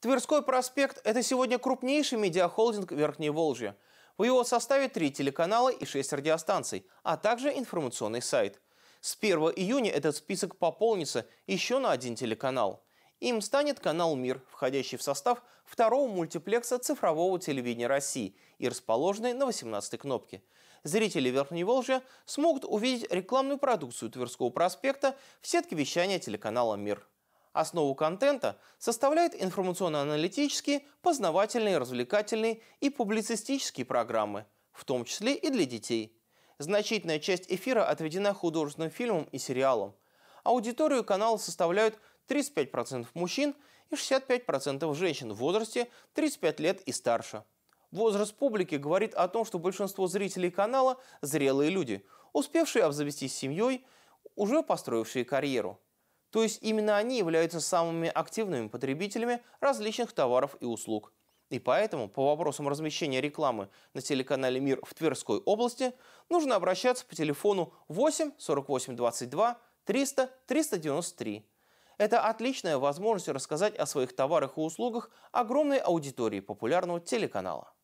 Тверской проспект – это сегодня крупнейший медиахолдинг Верхней Волжья. В его составе три телеканала и шесть радиостанций, а также информационный сайт. С 1 июня этот список пополнится еще на один телеканал. Им станет канал «Мир», входящий в состав второго мультиплекса цифрового телевидения России и расположенный на 18-й кнопке. Зрители Верхней Волжья смогут увидеть рекламную продукцию Тверского проспекта в сетке вещания телеканала «Мир». Основу контента составляют информационно-аналитические, познавательные, развлекательные и публицистические программы, в том числе и для детей. Значительная часть эфира отведена художественным фильмам и сериалам. Аудиторию канала составляют 35% мужчин и 65% женщин в возрасте 35 лет и старше. Возраст публики говорит о том, что большинство зрителей канала – зрелые люди, успевшие обзавестись семьей, уже построившие карьеру – то есть именно они являются самыми активными потребителями различных товаров и услуг. И поэтому по вопросам размещения рекламы на телеканале «Мир» в Тверской области нужно обращаться по телефону 8 48 22 300 393. Это отличная возможность рассказать о своих товарах и услугах огромной аудитории популярного телеканала.